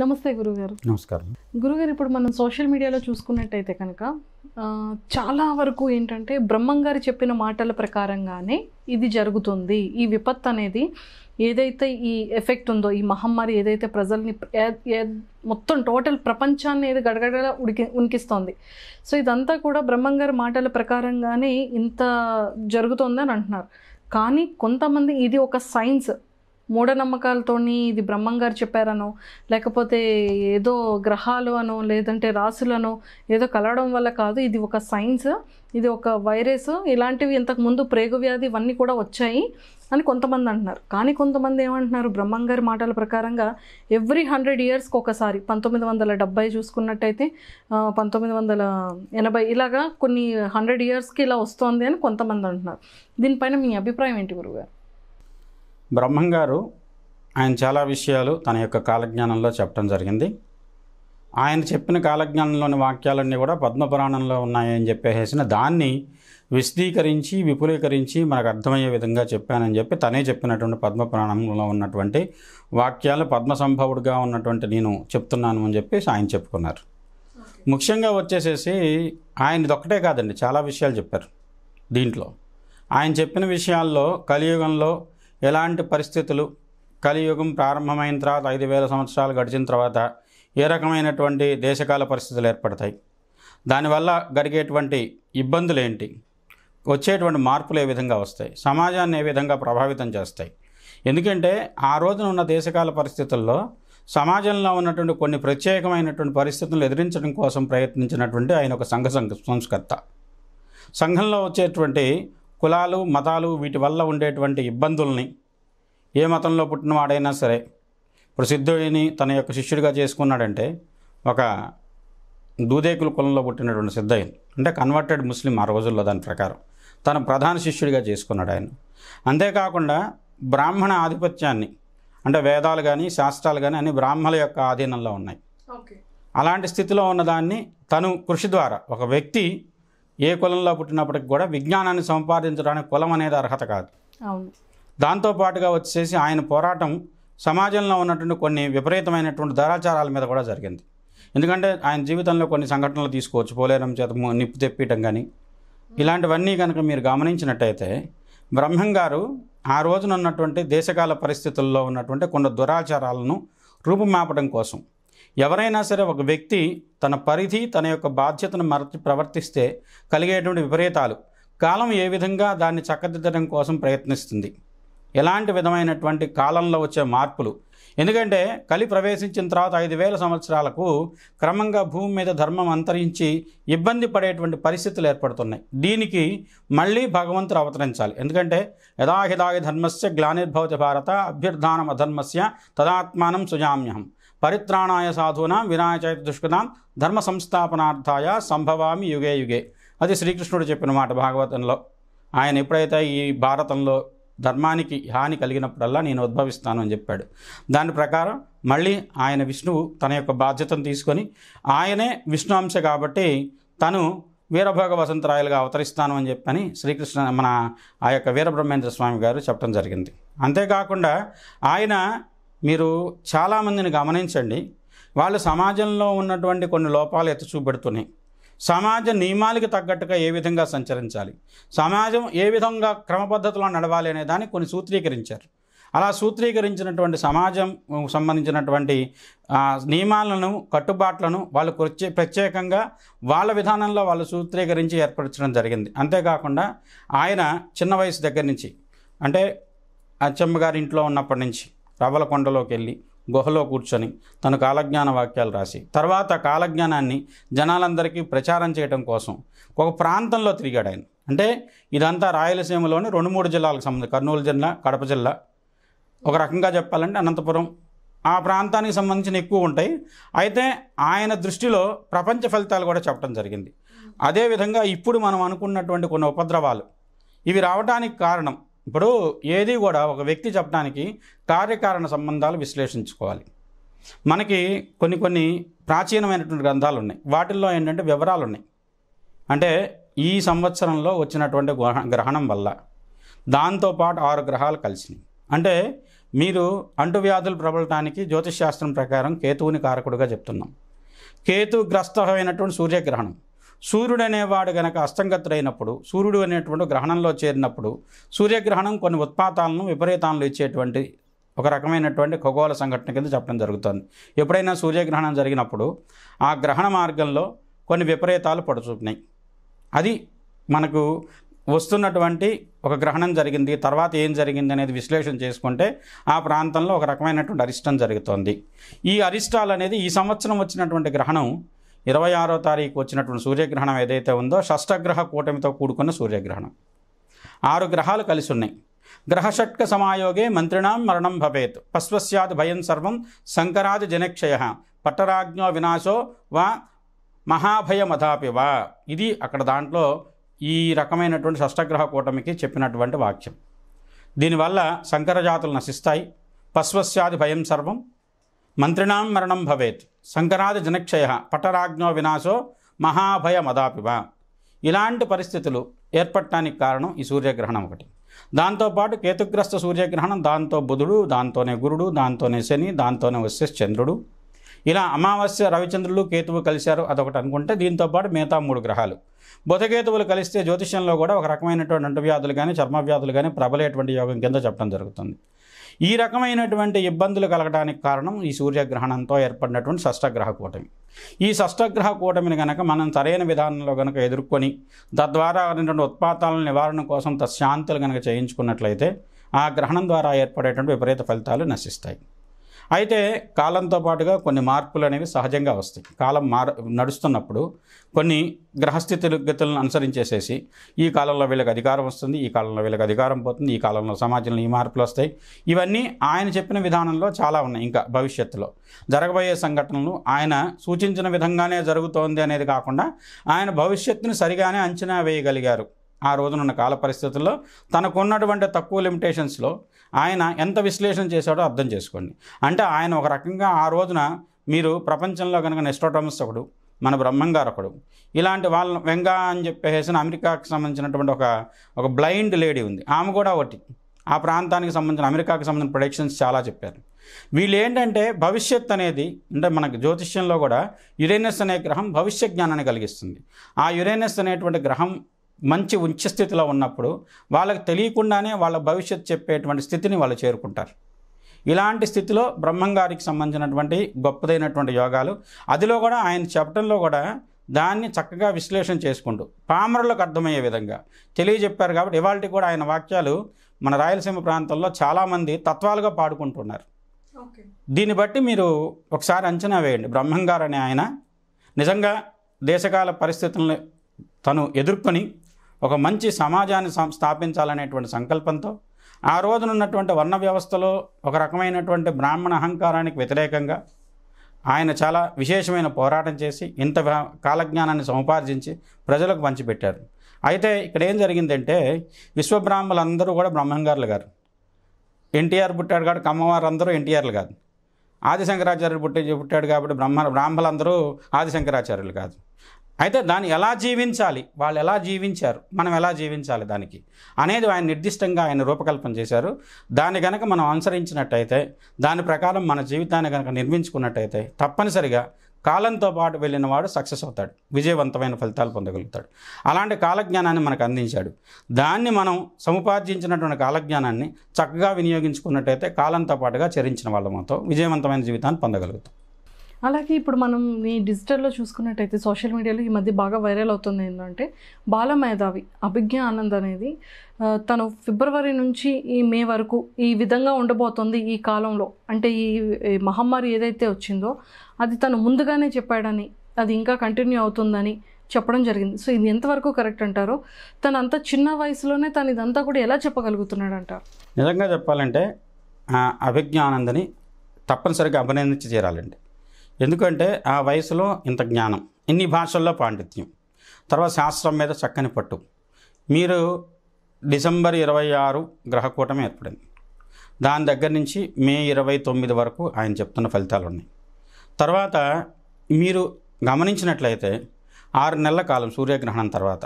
నమస్తే గురుగారు నమస్కారం గురుగారు ఇప్పుడు మనం సోషల్ మీడియాలో చూసుకున్నట్టయితే కనుక చాలా వరకు ఏంటంటే బ్రహ్మంగారు చెప్పిన మాటల ప్రకారంగానే ఇది జరుగుతుంది ఈ విపత్తు అనేది ఏదైతే ఈ ఎఫెక్ట్ ఉందో ఈ మహమ్మారి ఏదైతే ప్రజల్ని మొత్తం టోటల్ ప్రపంచాన్ని ఏది గడగడలా ఉడికి ఉనికిస్తోంది సో ఇదంతా కూడా బ్రహ్మంగారి మాటల ప్రకారంగానే ఇంత జరుగుతుందని అంటున్నారు కానీ కొంతమంది ఇది ఒక సైన్స్ మూఢనమ్మకాలతోని ఇది బ్రహ్మం గారు చెప్పారనో లేకపోతే ఏదో గ్రహాలు అనో లేదంటే రాసులనో ఏదో కలవడం వల్ల కాదు ఇది ఒక సైన్స్ ఇది ఒక వైరస్ ఇలాంటివి ఇంతకుముందు ప్రేగు వ్యాధి ఇవన్నీ కూడా వచ్చాయి అని కొంతమంది అంటున్నారు కానీ కొంతమంది ఏమంటున్నారు బ్రహ్మం గారి మాటల ప్రకారంగా ఎవ్రీ హండ్రెడ్ ఇయర్స్కి ఒకసారి పంతొమ్మిది వందల డెబ్బై చూసుకున్నట్టయితే పంతొమ్మిది వందల ఎనభై ఇలాగా కొన్ని హండ్రెడ్ ఇయర్స్కి ఇలా వస్తోంది అని కొంతమంది అంటున్నారు దీనిపైన మీ అభిప్రాయం ఏంటి గురుగారు బ్రహ్మంగారు ఆయన చాలా విషయాలు తన యొక్క కాలజ్ఞానంలో చెప్పడం జరిగింది ఆయన చెప్పిన కాలజ్ఞానంలోని వాక్యాలన్నీ కూడా పద్మపురాణంలో ఉన్నాయని చెప్పేసిన దాన్ని విశదీకరించి విపులీకరించి మనకు అర్థమయ్యే విధంగా చెప్పానని చెప్పి తనే చెప్పినటువంటి పద్మపురాణంలో ఉన్నటువంటి వాక్యాలు పద్మ సంభవుడిగా ఉన్నటువంటి నేను చెప్తున్నాను అని చెప్పేసి ఆయన చెప్పుకున్నారు ముఖ్యంగా వచ్చేసేసి ఇదొక్కటే కాదండి చాలా విషయాలు చెప్పారు దీంట్లో ఆయన చెప్పిన విషయాల్లో కలియుగంలో ఎలాంటి పరిస్థితులు కలియుగం ప్రారంభమైన తర్వాత ఐదు వేల సంవత్సరాలు గడిచిన తర్వాత ఏ రకమైనటువంటి దేశకాల పరిస్థితులు ఏర్పడతాయి దానివల్ల గడిగేటువంటి ఇబ్బందులు ఏంటి వచ్చేటువంటి మార్పులు ఏ విధంగా వస్తాయి సమాజాన్ని ఏ విధంగా ప్రభావితం చేస్తాయి ఎందుకంటే ఆ రోజున ఉన్న దేశకాల పరిస్థితుల్లో సమాజంలో ఉన్నటువంటి కొన్ని ప్రత్యేకమైనటువంటి పరిస్థితులను ఎదిరించడం కోసం ప్రయత్నించినటువంటి ఆయన ఒక సంఘ సంస్కర్త సంఘంలో వచ్చేటువంటి కులాలు మతాలు వీటి వల్ల ఉండేటువంటి ఇబ్బందుల్ని ఏ మతంలో పుట్టిన వాడైనా సరే ప్రసిద్ధుడిని తన యొక్క శిష్యుడిగా చేసుకున్నాడంటే ఒక దూదేకుల కులంలో పుట్టినటువంటి సిద్ధయ్య అంటే కన్వర్టెడ్ ముస్లిం ఆ రోజుల్లో దాని ప్రకారం తను ప్రధాన శిష్యుడిగా చేసుకున్నాడు ఆయన అంతేకాకుండా బ్రాహ్మణ ఆధిపత్యాన్ని అంటే వేదాలు కానీ శాస్త్రాలు కానీ అన్ని బ్రాహ్మణుల యొక్క ఆధీనంలో ఉన్నాయి అలాంటి స్థితిలో ఉన్నదాన్ని తను కృషి ద్వారా ఒక వ్యక్తి ఏ కులంలో పుట్టినప్పటికి కూడా విజ్ఞానాన్ని సంపాదించడానికి కులం అనేది అర్హత కాదు దాంతోపాటుగా వచ్చేసి ఆయన పోరాటం సమాజంలో ఉన్నటువంటి కొన్ని విపరీతమైనటువంటి దురాచారాల మీద కూడా జరిగింది ఎందుకంటే ఆయన జీవితంలో కొన్ని సంఘటనలు తీసుకోవచ్చు పోలేరం చేత నిప్పు తెప్పియటం కానీ ఇలాంటివన్నీ కనుక మీరు గమనించినట్టయితే బ్రహ్మం గారు ఆ రోజున ఉన్నటువంటి దేశకాల పరిస్థితుల్లో ఉన్నటువంటి కొన్ని దురాచారాలను రూపుమాపడం కోసం ఎవరైనా సరే ఒక వ్యక్తి తన పరిధి తన యొక్క బాధ్యతను మరచి ప్రవర్తిస్తే కలిగేటువంటి విపరీతాలు కాలం ఏ విధంగా దాన్ని చక్కదిద్దడం కోసం ప్రయత్నిస్తుంది ఎలాంటి విధమైనటువంటి కాలంలో వచ్చే మార్పులు ఎందుకంటే కలి ప్రవేశించిన తర్వాత ఐదు వేల సంవత్సరాలకు క్రమంగా భూమి మీద ధర్మం అంతరించి ఇబ్బంది పడేటువంటి పరిస్థితులు ఏర్పడుతున్నాయి దీనికి మళ్ళీ భగవంతుడు అవతరించాలి ఎందుకంటే యథాహిదాయ ధర్మస్య గ్లానిర్భవతి భారత అభ్యర్థానం అధర్మస్య తదాత్మానం సుజామ్యహం పరిత్రాణాయ సాధూనాం వినాయచైత దుష్కృతాం ధర్మ సంస్థాపనార్థాయ సంభవామి యుగే యుగే అది శ్రీకృష్ణుడు చెప్పిన మాట భాగవతంలో ఆయన ఎప్పుడైతే ఈ భారతంలో ధర్మానికి హాని కలిగినప్పుడల్లా నేను ఉద్భవిస్తాను అని చెప్పాడు దాని ప్రకారం మళ్ళీ ఆయన విష్ణువు తన యొక్క బాధ్యతను తీసుకొని ఆయనే విష్ణు అంశ కాబట్టి తను వీరభోగ వసంతరాయలుగా అవతరిస్తాను అని చెప్పని శ్రీకృష్ణ మన ఆ యొక్క వీరబ్రహ్మేంద్ర స్వామి గారు చెప్పడం జరిగింది అంతేకాకుండా ఆయన మీరు చాలామందిని గమనించండి వాళ్ళు సమాజంలో ఉన్నటువంటి కొన్ని లోపాలు ఎత్తి చూపెడుతున్నాయి సమాజ నియమాలకి తగ్గట్టుగా ఏ విధంగా సంచరించాలి సమాజం ఏ విధంగా క్రమపద్ధతిలో నడవాలి అనే దాన్ని కొన్ని సూత్రీకరించారు అలా సూత్రీకరించినటువంటి సమాజం సంబంధించినటువంటి నియమాలను కట్టుబాట్లను వాళ్ళు ప్రత్యేకంగా వాళ్ళ విధానంలో వాళ్ళు సూత్రీకరించి ఏర్పరచడం జరిగింది అంతేకాకుండా ఆయన చిన్న వయసు దగ్గర నుంచి అంటే అచ్చమ్మ గారి ఇంట్లో ఉన్నప్పటి నుంచి కొండలోకి వెళ్ళి గుహలో కూర్చొని తను కాలజ్ఞాన వాక్యాలు రాసి తర్వాత కాలజ్ఞానాన్ని జనాలందరికీ ప్రచారం చేయడం కోసం ఒక ప్రాంతంలో తిరిగాడు ఆయన అంటే ఇదంతా రాయలసీమలోని రెండు మూడు జిల్లాలకు సంబంధించి కర్నూలు జిల్లా కడప జిల్లా ఒక రకంగా చెప్పాలంటే అనంతపురం ఆ ప్రాంతానికి సంబంధించిన ఎక్కువ ఉంటాయి అయితే ఆయన దృష్టిలో ప్రపంచ ఫలితాలు కూడా చెప్పడం జరిగింది అదేవిధంగా ఇప్పుడు మనం అనుకున్నటువంటి కొన్ని ఉపద్రవాలు ఇవి రావడానికి కారణం ఇప్పుడు ఏది కూడా ఒక వ్యక్తి చెప్పడానికి కార్యకారణ సంబంధాలు విశ్లేషించుకోవాలి మనకి కొన్ని కొన్ని ప్రాచీనమైనటువంటి గ్రంథాలు ఉన్నాయి వాటిల్లో ఏంటంటే వివరాలు ఉన్నాయి అంటే ఈ సంవత్సరంలో వచ్చినటువంటి గ్రహణం వల్ల దాంతోపాటు ఆరు గ్రహాలు కలిసినాయి అంటే మీరు అంటువ్యాధులు ప్రబలటానికి జ్యోతిష్ శాస్త్రం ప్రకారం కేతువుని కారకుడుగా చెప్తున్నాం కేతుగ్రస్తమైనటువంటి సూర్యగ్రహణం సూర్యుడు అనేవాడు గనక అస్తంగతుడైనప్పుడు సూర్యుడు అనేటువంటి గ్రహణంలో చేరినప్పుడు సూర్యగ్రహణం కొన్ని ఉత్పాతాలను విపరీతాలను ఇచ్చేటువంటి ఒక రకమైనటువంటి ఖగోళ సంఘటన కింద చెప్పడం జరుగుతుంది ఎప్పుడైనా సూర్యగ్రహణం జరిగినప్పుడు ఆ గ్రహణ మార్గంలో కొన్ని విపరీతాలు పడుచుకున్నాయి అది మనకు వస్తున్నటువంటి ఒక గ్రహణం జరిగింది తర్వాత ఏం జరిగింది అనేది విశ్లేషణ చేసుకుంటే ఆ ప్రాంతంలో ఒక రకమైనటువంటి అరిష్టం జరుగుతుంది ఈ అరిష్టాలు అనేది ఈ సంవత్సరం వచ్చినటువంటి గ్రహణం ఇరవై ఆరో తారీఖు వచ్చినటువంటి సూర్యగ్రహణం ఏదైతే ఉందో షష్టగ్రహ కూటమితో కూడుకున్న సూర్యగ్రహణం ఆరు గ్రహాలు కలిసి ఉన్నాయి గ్రహషట్క సమాయోగే మంత్రిణాం మరణం భవేత్ పశ్వస్యాది భయం సర్వం శంకరాది జనక్షయ పట్టరాజ్ఞో వినాశో వా మహాభయమధాపి వా ఇది అక్కడ దాంట్లో ఈ రకమైనటువంటి షష్టగ్రహ కూటమికి చెప్పినటువంటి వాక్యం దీనివల్ల శంకరజాతులు నశిస్తాయి పశ్వస్యాది భయం సర్వం మంత్రిణాం మరణం భవేత్ శంకరాది జనక్షయ పటరాజ్ఞో వినాశో మదాపివ ఇలాంటి పరిస్థితులు ఏర్పడటానికి కారణం ఈ సూర్యగ్రహణం ఒకటి దాంతోపాటు కేతుగ్రస్త సూర్యగ్రహణం దాంతో బుధుడు దాంతోనే గురుడు దాంతోనే శని దాంతోనే వస్తే చంద్రుడు ఇలా అమావాస్య రవిచంద్రులు కేతువు కలిశారు అదొకటి అనుకుంటే దీంతోపాటు మిగతా మూడు గ్రహాలు బుధకేతువులు కలిస్తే జ్యోతిష్యంలో కూడా ఒక రకమైనటువంటి అంటువ్యాధులు కానీ చర్మవ్యాధులు కానీ ప్రబలేటువంటి యోగం కింద చెప్పడం జరుగుతుంది ఈ రకమైనటువంటి ఇబ్బందులు కలగడానికి కారణం ఈ సూర్యగ్రహణంతో ఏర్పడినటువంటి షష్టగ్రహ కూటమి ఈ షష్టగ్రహ కూటమిని కనుక మనం సరైన విధానంలో కనుక ఎదుర్కొని తద్వారా ఉన్నటువంటి ఉత్పాతాలను నివారణ కోసం తశాంతులు కనుక చేయించుకున్నట్లయితే ఆ గ్రహణం ద్వారా ఏర్పడేటువంటి విపరీత ఫలితాలు నశిస్తాయి అయితే కాలంతో పాటుగా కొన్ని మార్పులు అనేవి సహజంగా వస్తాయి కాలం మార్ నడుస్తున్నప్పుడు కొన్ని గతులను అనుసరించేసేసి ఈ కాలంలో వీళ్ళకి అధికారం వస్తుంది ఈ కాలంలో వీళ్ళకి అధికారం పోతుంది ఈ కాలంలో సమాజంలో ఈ మార్పులు వస్తాయి ఇవన్నీ ఆయన చెప్పిన విధానంలో చాలా ఉన్నాయి ఇంకా భవిష్యత్తులో జరగబోయే సంఘటనలు ఆయన సూచించిన విధంగానే జరుగుతోంది అనేది కాకుండా ఆయన భవిష్యత్తుని సరిగానే అంచనా వేయగలిగారు ఆ రోజునున్న కాల పరిస్థితుల్లో తనకున్నటువంటి తక్కువ లిమిటేషన్స్లో ఆయన ఎంత విశ్లేషణ చేశాడో అర్థం చేసుకోండి అంటే ఆయన ఒక రకంగా ఆ రోజున మీరు ప్రపంచంలో కనుక నెస్టోటమస్ ఒకడు మన బ్రహ్మంగారు ఒకడు ఇలాంటి వాళ్ళ వెంగా అని చెప్పేసిన అమెరికాకి సంబంధించినటువంటి ఒక ఒక బ్లైండ్ లేడీ ఉంది ఆమె కూడా ఒకటి ఆ ప్రాంతానికి సంబంధించిన అమెరికాకి సంబంధించిన ప్రొడిక్షన్స్ చాలా చెప్పారు వీళ్ళు ఏంటంటే భవిష్యత్ అనేది అంటే మనకు జ్యోతిష్యంలో కూడా యురేనస్ అనే గ్రహం భవిష్య జ్ఞానాన్ని కలిగిస్తుంది ఆ యురేనస్ అనేటువంటి గ్రహం మంచి ఉంచ స్థితిలో ఉన్నప్పుడు వాళ్ళకి తెలియకుండానే వాళ్ళ భవిష్యత్ చెప్పేటువంటి స్థితిని వాళ్ళు చేరుకుంటారు ఇలాంటి స్థితిలో బ్రహ్మంగారికి సంబంధించినటువంటి గొప్పదైనటువంటి యోగాలు అదిలో కూడా ఆయన చెప్పడంలో కూడా దాన్ని చక్కగా విశ్లేషణ చేసుకుంటూ పామరులకు అర్థమయ్యే విధంగా తెలియజెప్పారు కాబట్టి ఇవాళ కూడా ఆయన వాక్యాలు మన రాయలసీమ ప్రాంతంలో చాలామంది తత్వాలుగా పాడుకుంటున్నారు దీన్ని బట్టి మీరు ఒకసారి అంచనా వేయండి బ్రహ్మంగారు అనే ఆయన నిజంగా దేశకాల పరిస్థితులను తను ఎదుర్కొని ఒక మంచి సమాజాన్ని స్థాపించాలనేటువంటి సంకల్పంతో ఆ ఉన్నటువంటి వర్ణ వ్యవస్థలో ఒక రకమైనటువంటి బ్రాహ్మణ అహంకారానికి వ్యతిరేకంగా ఆయన చాలా విశేషమైన పోరాటం చేసి ఇంత కాలజ్ఞానాన్ని సముపార్జించి ప్రజలకు పంచిపెట్టారు అయితే ఇక్కడ ఏం జరిగిందంటే విశ్వబ్రాహ్మలందరూ కూడా బ్రహ్మంగారులు గారు ఎన్టీఆర్ పుట్టాడు కాబట్టి కమ్మవారు అందరూ ఎన్టీఆర్లు కాదు ఆదిశంకరాచార్యులు పుట్టి పుట్టాడు కాబట్టి బ్రహ్మ బ్రాహ్మలందరూ ఆదిశంకరాచార్యులు కాదు అయితే దాన్ని ఎలా జీవించాలి వాళ్ళు ఎలా జీవించారు మనం ఎలా జీవించాలి దానికి అనేది ఆయన నిర్దిష్టంగా ఆయన రూపకల్పన చేశారు దాన్ని కనుక మనం అనుసరించినట్టయితే దాని ప్రకారం మన జీవితాన్ని కనుక నిర్మించుకున్నట్టయితే తప్పనిసరిగా కాలంతో పాటు వెళ్ళిన వాడు సక్సెస్ అవుతాడు విజయవంతమైన ఫలితాలు పొందగలుగుతాడు అలాంటి కాలజ్ఞానాన్ని మనకు అందించాడు దాన్ని మనం సముపార్జించినటువంటి కాలజ్ఞానాన్ని చక్కగా వినియోగించుకున్నట్టయితే కాలంతో పాటుగా చరించిన వాళ్ళ మాతో విజయవంతమైన జీవితాన్ని పొందగలుగుతాం అలాగే ఇప్పుడు మనం ఈ డిజిటల్లో చూసుకున్నట్టయితే సోషల్ మీడియాలో ఈ మధ్య బాగా వైరల్ అవుతుంది ఏంటంటే బాల మేధావి అభిజ్ఞ ఆనంద్ అనేది తను ఫిబ్రవరి నుంచి ఈ మే వరకు ఈ విధంగా ఉండబోతుంది ఈ కాలంలో అంటే ఈ మహమ్మారి ఏదైతే వచ్చిందో అది తను ముందుగానే చెప్పాడని అది ఇంకా కంటిన్యూ అవుతుందని చెప్పడం జరిగింది సో ఇది ఎంతవరకు కరెక్ట్ అంటారో తను అంత చిన్న వయసులోనే తను ఇదంతా కూడా ఎలా చెప్పగలుగుతున్నాడు అంటారు నిజంగా చెప్పాలంటే అభిజ్ఞానందని తప్పనిసరిగా అభినందించి చేరాలండి ఎందుకంటే ఆ వయసులో ఇంత జ్ఞానం ఇన్ని భాషల్లో పాండిత్యం తర్వాత శాస్త్రం మీద చక్కని పట్టు మీరు డిసెంబర్ ఇరవై ఆరు గ్రహకూటం ఏర్పడింది దాని దగ్గర నుంచి మే ఇరవై తొమ్మిది వరకు ఆయన చెప్తున్న ఫలితాలు ఉన్నాయి తర్వాత మీరు గమనించినట్లయితే ఆరు నెలల కాలం సూర్యగ్రహణం తర్వాత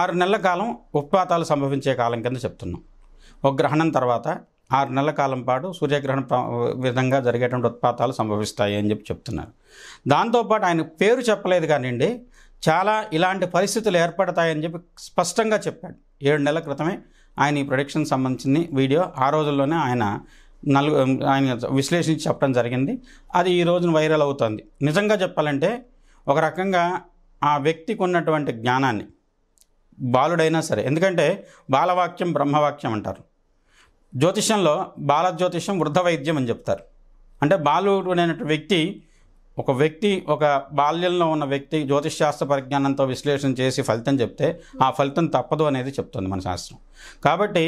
ఆరు నెలల కాలం ఉత్పాతాలు సంభవించే కాలం కింద చెప్తున్నాం ఒక గ్రహణం తర్వాత ఆరు నెలల కాలం పాటు సూర్యగ్రహణ విధంగా జరిగేటువంటి ఉత్పాతాలు సంభవిస్తాయి అని చెప్పి చెప్తున్నారు దాంతోపాటు ఆయన పేరు చెప్పలేదు కానివ్వండి చాలా ఇలాంటి పరిస్థితులు ఏర్పడతాయని చెప్పి స్పష్టంగా చెప్పాడు ఏడు నెలల క్రితమే ఆయన ఈ ప్రొడిక్షన్ సంబంధించిన వీడియో ఆ రోజుల్లోనే ఆయన నలుగు ఆయన విశ్లేషించి చెప్పడం జరిగింది అది ఈ రోజున వైరల్ అవుతుంది నిజంగా చెప్పాలంటే ఒక రకంగా ఆ వ్యక్తికి ఉన్నటువంటి జ్ఞానాన్ని బాలుడైనా సరే ఎందుకంటే బాలవాక్యం బ్రహ్మవాక్యం అంటారు జ్యోతిష్యంలో బాల జ్యోతిష్యం వృద్ధ వైద్యం అని చెప్తారు అంటే బాలుడైన వ్యక్తి ఒక వ్యక్తి ఒక బాల్యంలో ఉన్న వ్యక్తి జ్యోతిష్శాస్త్ర పరిజ్ఞానంతో విశ్లేషణ చేసి ఫలితం చెప్తే ఆ ఫలితం తప్పదు అనేది చెప్తుంది మన శాస్త్రం కాబట్టి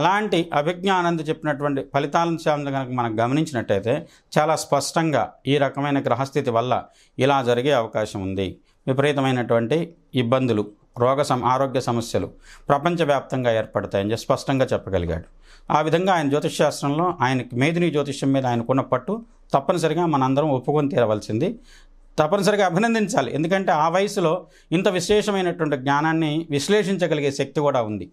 అలాంటి అభిజ్ఞానంద చెప్పినటువంటి ఫలితాలను శాంతి కనుక మనం గమనించినట్టయితే చాలా స్పష్టంగా ఈ రకమైన గ్రహస్థితి వల్ల ఇలా జరిగే అవకాశం ఉంది విపరీతమైనటువంటి ఇబ్బందులు రోగ సమ ఆరోగ్య సమస్యలు ప్రపంచవ్యాప్తంగా ఏర్పడతాయని చెప్పి స్పష్టంగా చెప్పగలిగాడు ఆ విధంగా ఆయన జ్యోతిషశాస్త్రంలో ఆయనకి మేధిని జ్యోతిష్యం మీద ఆయనకున్న పట్టు తప్పనిసరిగా మనందరం ఒప్పుకొని తీరవలసింది తప్పనిసరిగా అభినందించాలి ఎందుకంటే ఆ వయసులో ఇంత విశేషమైనటువంటి జ్ఞానాన్ని విశ్లేషించగలిగే శక్తి కూడా ఉంది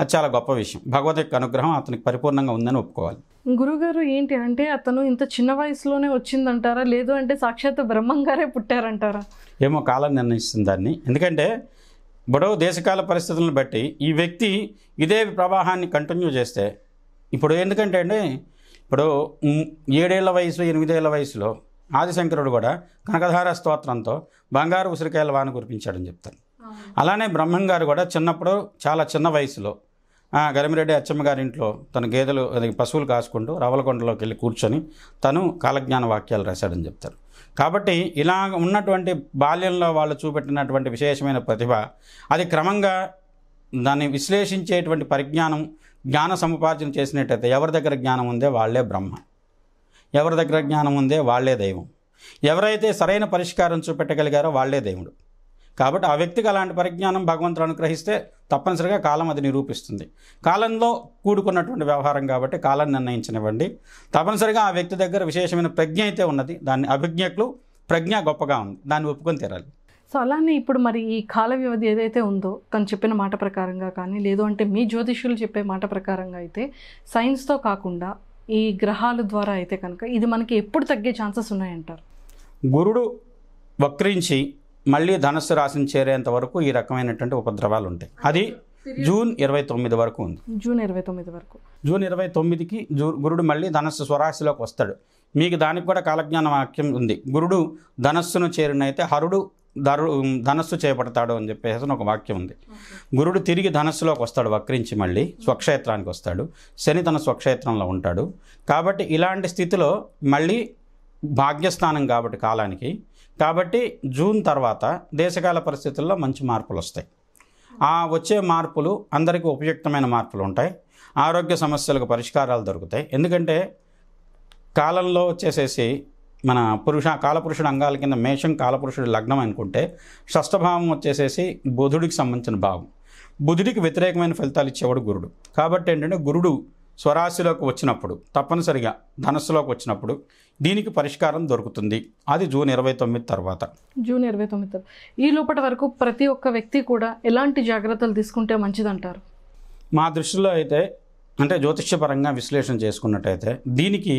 అది చాలా గొప్ప విషయం భగవద్ యొక్క అనుగ్రహం అతనికి పరిపూర్ణంగా ఉందని ఒప్పుకోవాలి గురుగారు ఏంటి అంటే అతను ఇంత చిన్న వయసులోనే వచ్చిందంటారా లేదు అంటే సాక్షాత్ బ్రహ్మంగారే పుట్టారంటారా ఏమో కాలం నిర్ణయిస్తుంది దాన్ని ఎందుకంటే బడో దేశకాల పరిస్థితులను బట్టి ఈ వ్యక్తి ఇదే ప్రవాహాన్ని కంటిన్యూ చేస్తే ఇప్పుడు ఎందుకంటే అండి ఇప్పుడు ఏడేళ్ల వయసు ఎనిమిదేళ్ల వయసులో ఆదిశంకరుడు కూడా కనకధార స్తోత్రంతో బంగారు ఉసిరికాయల వాన కురిపించాడని చెప్తాను అలానే బ్రహ్మంగారు కూడా చిన్నప్పుడు చాలా చిన్న వయసులో గరిమిరెడ్డి అచ్చమ్మ గారింట్లో తన గేదెలు అది పశువులు కాసుకుంటూ రవలకొండలోకి వెళ్ళి కూర్చొని తను కాలజ్ఞాన వాక్యాలు రాశాడని చెప్తారు కాబట్టి ఇలా ఉన్నటువంటి బాల్యంలో వాళ్ళు చూపెట్టినటువంటి విశేషమైన ప్రతిభ అది క్రమంగా దాన్ని విశ్లేషించేటువంటి పరిజ్ఞానం జ్ఞాన సముపార్జన చేసినట్టయితే ఎవరి దగ్గర జ్ఞానం ఉందే వాళ్లే బ్రహ్మ ఎవరి దగ్గర జ్ఞానం ఉందే వాళ్లే దైవం ఎవరైతే సరైన పరిష్కారం చూపెట్టగలిగారో వాళ్లే దేవుడు కాబట్టి ఆ వ్యక్తికి అలాంటి పరిజ్ఞానం భగవంతుడు అనుగ్రహిస్తే తప్పనిసరిగా కాలం అది నిరూపిస్తుంది కాలంలో కూడుకున్నటువంటి వ్యవహారం కాబట్టి కాలం నిర్ణయించనివ్వండి తప్పనిసరిగా ఆ వ్యక్తి దగ్గర విశేషమైన ప్రజ్ఞ అయితే ఉన్నది దాన్ని అభిజ్ఞకులు ప్రజ్ఞ గొప్పగా ఉంది దాన్ని ఒప్పుకొని తీరాలి సో అలానే ఇప్పుడు మరి ఈ కాల వ్యవధి ఏదైతే ఉందో తను చెప్పిన మాట ప్రకారంగా కానీ లేదు అంటే మీ జ్యోతిష్యులు చెప్పే మాట ప్రకారంగా అయితే సైన్స్తో కాకుండా ఈ గ్రహాల ద్వారా అయితే కనుక ఇది మనకి ఎప్పుడు తగ్గే ఛాన్సెస్ ఉన్నాయంటారు గురుడు వక్రించి మళ్ళీ ధనస్సు రాశిని చేరేంత వరకు ఈ రకమైనటువంటి ఉపద్రవాలు ఉంటాయి అది జూన్ ఇరవై తొమ్మిది వరకు ఉంది జూన్ ఇరవై తొమ్మిది వరకు జూన్ ఇరవై తొమ్మిదికి జూ గురుడు మళ్ళీ ధనస్సు స్వరాశిలోకి వస్తాడు మీకు దానికి కూడా కాలజ్ఞాన వాక్యం ఉంది గురుడు ధనస్సును చేరినైతే హరుడు ధరు ధనస్సు చేపడతాడు అని చెప్పేసి ఒక వాక్యం ఉంది గురుడు తిరిగి ధనస్సులోకి వస్తాడు వక్రించి మళ్ళీ స్వక్షేత్రానికి వస్తాడు శని తన స్వక్షేత్రంలో ఉంటాడు కాబట్టి ఇలాంటి స్థితిలో మళ్ళీ భాగ్యస్థానం కాబట్టి కాలానికి కాబట్టి జూన్ తర్వాత దేశకాల పరిస్థితుల్లో మంచి మార్పులు వస్తాయి ఆ వచ్చే మార్పులు అందరికీ ఉపయుక్తమైన మార్పులు ఉంటాయి ఆరోగ్య సమస్యలకు పరిష్కారాలు దొరుకుతాయి ఎందుకంటే కాలంలో వచ్చేసేసి మన పురుష కాలపురుషుడు అంగాల కింద మేషం కాలపురుషుడు లగ్నం అనుకుంటే షష్ఠభావం వచ్చేసేసి బుధుడికి సంబంధించిన భావం బుధుడికి వ్యతిరేకమైన ఫలితాలు ఇచ్చేవాడు గురుడు కాబట్టి ఏంటంటే గురుడు స్వరాశిలోకి వచ్చినప్పుడు తప్పనిసరిగా ధనస్సులోకి వచ్చినప్పుడు దీనికి పరిష్కారం దొరుకుతుంది అది జూన్ ఇరవై తొమ్మిది తర్వాత జూన్ ఇరవై తొమ్మిది తర్వాత ఈ లోపటి వరకు ప్రతి ఒక్క వ్యక్తి కూడా ఎలాంటి జాగ్రత్తలు తీసుకుంటే మంచిదంటారు మా దృష్టిలో అయితే అంటే జ్యోతిష్యపరంగా విశ్లేషణ చేసుకున్నట్టయితే దీనికి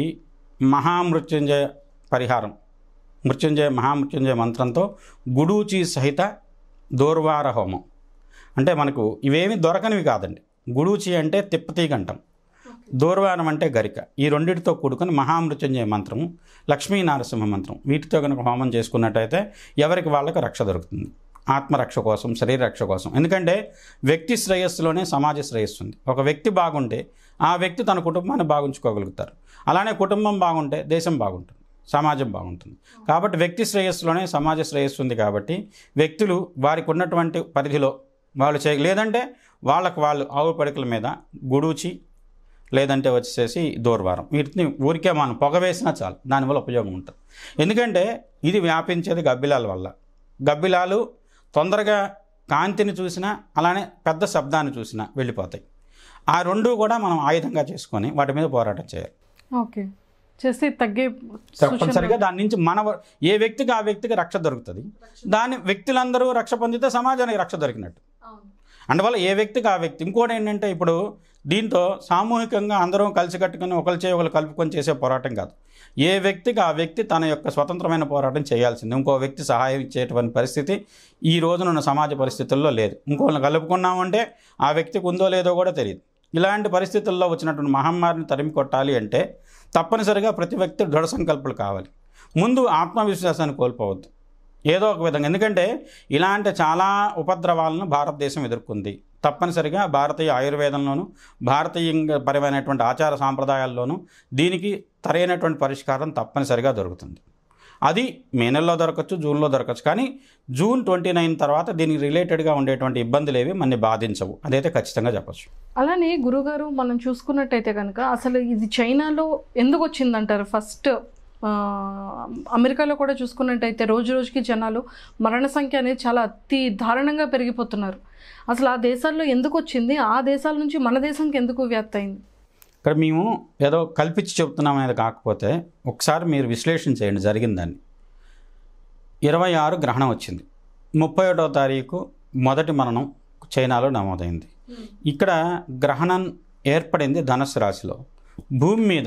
మహామృత్యుంజయ పరిహారం మృత్యుంజయ మహామృత్యుంజయ మంత్రంతో గుడూచి సహిత దూర్వార హోమం అంటే మనకు ఇవేమి దొరకనివి కాదండి గుడూచి అంటే తిప్పతీ తిప్పతీగంటం దూర్వానం అంటే గరిక ఈ రెండింటితో కూడుకుని మహామృత్యుంజయ మంత్రము లక్ష్మీ నారసింహ మంత్రం వీటితో కనుక హోమం చేసుకున్నట్టయితే ఎవరికి వాళ్ళకు రక్ష దొరుకుతుంది ఆత్మరక్ష కోసం శరీరరక్ష కోసం ఎందుకంటే వ్యక్తి శ్రేయస్సులోనే సమాజ శ్రేయస్సు ఉంది ఒక వ్యక్తి బాగుంటే ఆ వ్యక్తి తన కుటుంబాన్ని బాగుంచుకోగలుగుతారు అలానే కుటుంబం బాగుంటే దేశం బాగుంటుంది సమాజం బాగుంటుంది కాబట్టి వ్యక్తి శ్రేయస్సులోనే సమాజ శ్రేయస్సు ఉంది కాబట్టి వ్యక్తులు వారికి ఉన్నటువంటి పరిధిలో వాళ్ళు చేయ లేదంటే వాళ్ళకు వాళ్ళు ఆవు పడకల మీద గుడూచి లేదంటే వచ్చేసి దూర్వారం వీటిని ఊరికే మనం పొగ వేసినా చాలు దానివల్ల ఉపయోగం ఉంటుంది ఎందుకంటే ఇది వ్యాపించేది గబ్బిలాల వల్ల గబ్బిలాలు తొందరగా కాంతిని చూసినా అలానే పెద్ద శబ్దాన్ని చూసినా వెళ్ళిపోతాయి ఆ రెండు కూడా మనం ఆయుధంగా చేసుకొని వాటి మీద పోరాటం చేయాలి ఓకే చేస్తే తగ్గే తప్పనిసరిగా దాని నుంచి మన ఏ వ్యక్తికి ఆ వ్యక్తికి రక్ష దొరుకుతుంది దాని వ్యక్తులందరూ రక్ష పొందితే సమాజానికి రక్ష దొరికినట్టు అందువల్ల ఏ వ్యక్తికి ఆ వ్యక్తి ఇంకోటి ఏంటంటే ఇప్పుడు దీంతో సామూహికంగా అందరం కట్టుకుని ఒకరి చేయి ఒకరు కలుపుకొని చేసే పోరాటం కాదు ఏ వ్యక్తికి ఆ వ్యక్తి తన యొక్క స్వతంత్రమైన పోరాటం చేయాల్సింది ఇంకో వ్యక్తి సహాయం ఇచ్చేటువంటి పరిస్థితి ఈ రోజున ఉన్న సమాజ పరిస్థితుల్లో లేదు ఇంకోళ్ళని కలుపుకున్నామంటే ఆ వ్యక్తికి ఉందో లేదో కూడా తెలియదు ఇలాంటి పరిస్థితుల్లో వచ్చినటువంటి మహమ్మారిని తరిమి కొట్టాలి అంటే తప్పనిసరిగా ప్రతి వ్యక్తి దృఢ సంకల్పాలు కావాలి ముందు ఆత్మవిశ్వాసాన్ని కోల్పోవద్దు ఏదో ఒక విధంగా ఎందుకంటే ఇలాంటి చాలా ఉపద్రవాలను భారతదేశం ఎదుర్కొంది తప్పనిసరిగా భారతీయ ఆయుర్వేదంలోనూ భారతీయ పరమైనటువంటి ఆచార సాంప్రదాయాల్లోనూ దీనికి తరైనటువంటి పరిష్కారం తప్పనిసరిగా దొరుకుతుంది అది మే నెలలో దొరకచ్చు జూన్లో దొరకచ్చు కానీ జూన్ ట్వంటీ నైన్ తర్వాత దీనికి రిలేటెడ్గా ఉండేటువంటి ఇబ్బందులు ఏవి మనని బాధించవు అదైతే ఖచ్చితంగా చెప్పచ్చు అలానే గురుగారు మనం చూసుకున్నట్టయితే కనుక అసలు ఇది చైనాలో ఎందుకు వచ్చిందంటారు ఫస్ట్ అమెరికాలో కూడా చూసుకున్నట్టయితే రోజు రోజుకి జనాలు మరణ సంఖ్య అనేది చాలా అతి దారుణంగా పెరిగిపోతున్నారు అసలు ఆ దేశాల్లో ఎందుకు వచ్చింది ఆ దేశాల నుంచి మన దేశంకి ఎందుకు వ్యాప్తి అయింది ఇక్కడ మేము ఏదో కల్పించి చెబుతున్నాం అనేది కాకపోతే ఒకసారి మీరు విశ్లేషణ చేయండి జరిగిందాన్ని ఇరవై ఆరు గ్రహణం వచ్చింది ముప్పై ఒకటో తారీఖు మొదటి మరణం చైనాలో నమోదైంది ఇక్కడ గ్రహణం ఏర్పడింది ధనుసు రాశిలో భూమి మీద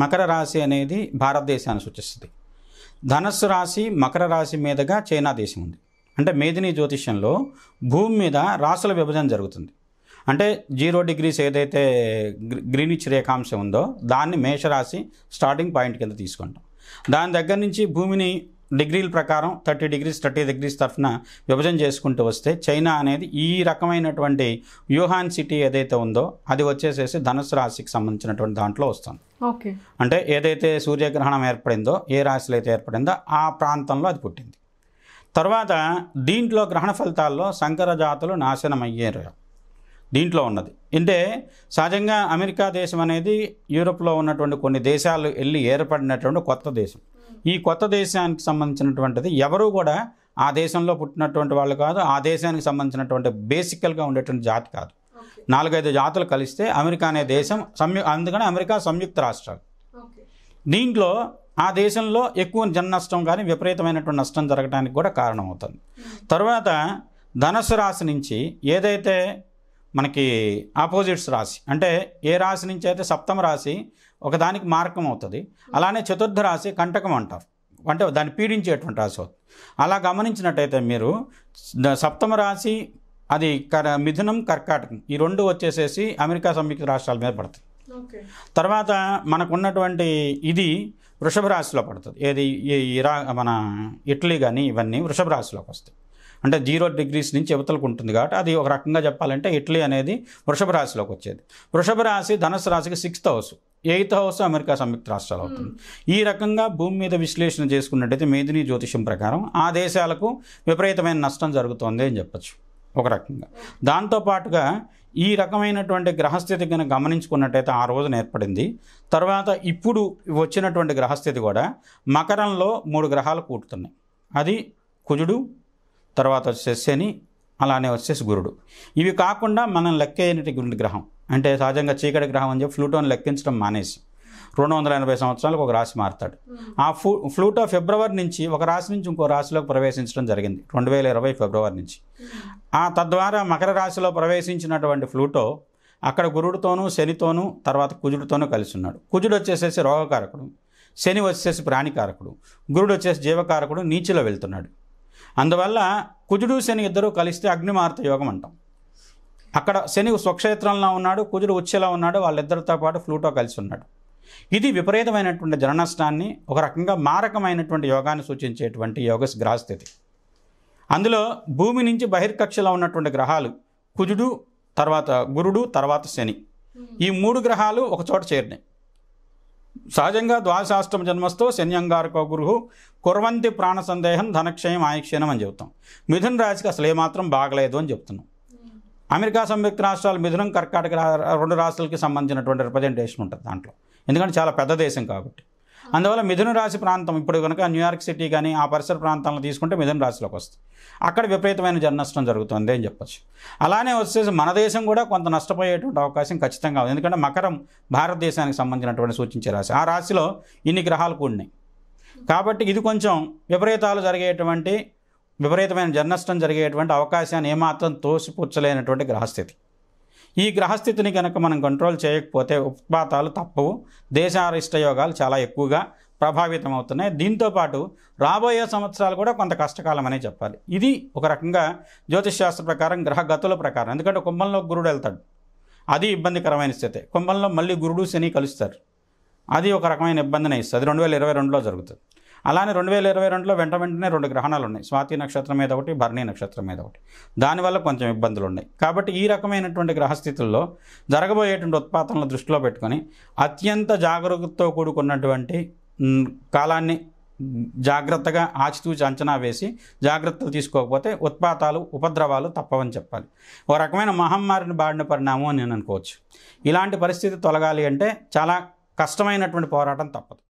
మకర రాశి అనేది భారతదేశాన్ని సూచిస్తుంది ధనస్సు రాశి మకర రాశి మీదుగా చైనా దేశం ఉంది అంటే మేధిని జ్యోతిష్యంలో భూమి మీద రాసుల విభజన జరుగుతుంది అంటే జీరో డిగ్రీస్ ఏదైతే గ్రీనిచ్ రేఖాంశం ఉందో దాన్ని మేషరాశి స్టార్టింగ్ పాయింట్ కింద తీసుకుంటాం దాని దగ్గర నుంచి భూమిని డిగ్రీల ప్రకారం థర్టీ డిగ్రీస్ థర్టీ డిగ్రీస్ తరఫున విభజన చేసుకుంటూ వస్తే చైనా అనేది ఈ రకమైనటువంటి వ్యూహాన్ సిటీ ఏదైతే ఉందో అది వచ్చేసేసి ధనుసు రాశికి సంబంధించినటువంటి దాంట్లో వస్తుంది ఓకే అంటే ఏదైతే సూర్యగ్రహణం ఏర్పడిందో ఏ రాశిలో అయితే ఏర్పడిందో ఆ ప్రాంతంలో అది పుట్టింది తర్వాత దీంట్లో గ్రహణ ఫలితాల్లో సంకర జాతులు నాశనం అయ్యారు దీంట్లో ఉన్నది అంటే సహజంగా అమెరికా దేశం అనేది యూరోప్లో ఉన్నటువంటి కొన్ని దేశాలు వెళ్ళి ఏర్పడినటువంటి కొత్త దేశం ఈ కొత్త దేశానికి సంబంధించినటువంటిది ఎవరు కూడా ఆ దేశంలో పుట్టినటువంటి వాళ్ళు కాదు ఆ దేశానికి సంబంధించినటువంటి బేసికల్గా ఉండేటువంటి జాతి కాదు నాలుగైదు జాతులు కలిస్తే అమెరికా అనే దేశం సంయు అందుకనే అమెరికా సంయుక్త రాష్ట్రాలు దీంట్లో ఆ దేశంలో ఎక్కువ జన నష్టం కానీ విపరీతమైనటువంటి నష్టం జరగడానికి కూడా కారణమవుతుంది hmm. తర్వాత ధనస్సు రాశి నుంచి ఏదైతే మనకి ఆపోజిట్స్ రాశి అంటే ఏ రాశి నుంచి అయితే సప్తమ రాశి ఒకదానికి మార్గం అవుతుంది అలానే చతుర్థ రాశి కంటకం అంటారు అంటే దాన్ని పీడించేటువంటి రాశి అవుతుంది అలా గమనించినట్టయితే మీరు సప్తమ రాశి అది కర మిథునం కర్కాటకం ఈ రెండు వచ్చేసేసి అమెరికా సంయుక్త రాష్ట్రాల మీద పడుతుంది తర్వాత మనకున్నటువంటి ఇది వృషభ రాశిలో పడుతుంది ఏది ఇరా మన ఇటలీ కానీ ఇవన్నీ వృషభ రాశిలోకి వస్తాయి అంటే జీరో డిగ్రీస్ నుంచి యువతలకు ఉంటుంది కాబట్టి అది ఒక రకంగా చెప్పాలంటే ఇటలీ అనేది వృషభ రాశిలోకి వచ్చేది వృషభ రాశి ధనుసు రాశికి sixth house eighth house America సంయుక్త రాష్ట్రాలు అవుతుంది hmm. ఈ రకంగా భూమి మీద విశ్లేషణ చేసుకున్నట్టయితే మేదిని జ్యోతిషం ప్రకారం ఆ దేశాలకు విపరీతమైన నష్టం జరుగుతోంది అని చెప్పచ్చు ఒక రకంగా దాంతోపాటుగా ఈ రకమైనటువంటి గ్రహస్థితి కనుక గమనించుకున్నట్టయితే ఆ రోజున ఏర్పడింది తర్వాత ఇప్పుడు వచ్చినటువంటి గ్రహస్థితి కూడా మకరంలో మూడు గ్రహాలు కూడుతున్నాయి అది కుజుడు తర్వాత వచ్చేసి శని అలానే వచ్చేసి గురుడు ఇవి కాకుండా మనం లెక్క అయినటువంటి గ్రహం అంటే సహజంగా చీకటి గ్రహం అని చెప్పి ఫ్లూటోని లెక్కించడం మానేసి రెండు వందల ఎనభై సంవత్సరాలకు ఒక రాశి మారుతాడు ఆ ఫ్లూ ఫ్లూటో ఫిబ్రవరి నుంచి ఒక రాశి నుంచి ఇంకో రాశిలోకి ప్రవేశించడం జరిగింది రెండు వేల ఇరవై ఫిబ్రవరి నుంచి ఆ తద్వారా మకర రాశిలో ప్రవేశించినటువంటి ఫ్లూటో అక్కడ గురుడితోనూ శనితోనూ తర్వాత కుజుడితోనూ కలిసి ఉన్నాడు కుజుడు వచ్చేసేసి రోగకారకుడు శని వచ్చేసి ప్రాణికారకుడు గురుడు వచ్చేసి జీవకారకుడు నీచిలో వెళ్తున్నాడు అందువల్ల కుజుడు శని ఇద్దరూ కలిస్తే అగ్నిమార్త యోగం అంటాం అక్కడ శని స్వక్షేత్రంలో ఉన్నాడు కుజుడు వచ్చేలా ఉన్నాడు వాళ్ళిద్దరితో పాటు ఫ్లూటో కలిసి ఉన్నాడు ఇది విపరీతమైనటువంటి జననష్టాన్ని ఒక రకంగా మారకమైనటువంటి యోగాన్ని సూచించేటువంటి యోగ గ్రహస్థితి అందులో భూమి నుంచి బహిర్కక్షలో ఉన్నటువంటి గ్రహాలు కుజుడు తర్వాత గురుడు తర్వాత శని ఈ మూడు గ్రహాలు ఒక చోట చేరినాయి సహజంగా ద్వాదశాష్టమ జన్మస్తో శన్యంగారకో గురు కురవంతి ప్రాణ సందేహం ధనక్షయం ఆయుక్షయం అని చెబుతాం మిథున రాశికి అసలు ఏమాత్రం బాగలేదు అని చెప్తున్నాం అమెరికా సంయుక్త రాష్ట్రాలు మిథునం కర్కాటక రెండు రాష్ట్రాలకి సంబంధించినటువంటి రిప్రజెంటేషన్ ఉంటుంది దాంట్లో ఎందుకంటే చాలా పెద్ద దేశం కాబట్టి అందువల్ల మిథున రాశి ప్రాంతం ఇప్పుడు కనుక న్యూయార్క్ సిటీ కానీ ఆ పరిసర ప్రాంతాలను తీసుకుంటే మిథున రాశిలోకి వస్తుంది అక్కడ విపరీతమైన జన నష్టం జరుగుతుంది అని చెప్పచ్చు అలానే వచ్చేసి మన దేశం కూడా కొంత నష్టపోయేటువంటి అవకాశం ఖచ్చితంగా ఉంది ఎందుకంటే మకరం భారతదేశానికి సంబంధించినటువంటి సూచించే రాశి ఆ రాశిలో ఇన్ని గ్రహాలు కూడినాయి కాబట్టి ఇది కొంచెం విపరీతాలు జరిగేటువంటి విపరీతమైన జన్నష్టం జరిగేటువంటి అవకాశాన్ని ఏమాత్రం తోసిపుచ్చలేనటువంటి గ్రహస్థితి ఈ గ్రహస్థితిని కనుక మనం కంట్రోల్ చేయకపోతే ఉత్పాతాలు తప్పవు దేశారిష్ట యోగాలు చాలా ఎక్కువగా ప్రభావితం అవుతున్నాయి దీంతోపాటు రాబోయే సంవత్సరాలు కూడా కొంత కష్టకాలం అనే చెప్పాలి ఇది ఒక రకంగా శాస్త్ర ప్రకారం గ్రహ గతుల ప్రకారం ఎందుకంటే కుంభంలో గురుడు వెళ్తాడు అది ఇబ్బందికరమైన స్థితి కుంభంలో మళ్ళీ గురుడు శని కలుస్తారు అది ఒక రకమైన ఇబ్బందిని ఇస్తుంది అది రెండు వేల ఇరవై రెండులో జరుగుతుంది అలానే రెండు వేల ఇరవై రెండులో వెంట వెంటనే రెండు గ్రహణాలు ఉన్నాయి స్వాతి నక్షత్రం మీద ఒకటి భరణి నక్షత్రం మీద ఒకటి దానివల్ల కొంచెం ఇబ్బందులు ఉన్నాయి కాబట్టి ఈ రకమైనటువంటి గ్రహస్థితుల్లో జరగబోయేటువంటి ఉత్పాతనలు దృష్టిలో పెట్టుకొని అత్యంత జాగరూకతతో కూడుకున్నటువంటి కాలాన్ని జాగ్రత్తగా ఆచితూచి అంచనా వేసి జాగ్రత్తలు తీసుకోకపోతే ఉత్పాతాలు ఉపద్రవాలు తప్పవని చెప్పాలి ఒక రకమైన మహమ్మారిని బాడిన పరిణామం అని నేను అనుకోవచ్చు ఇలాంటి పరిస్థితి తొలగాలి అంటే చాలా కష్టమైనటువంటి పోరాటం తప్పదు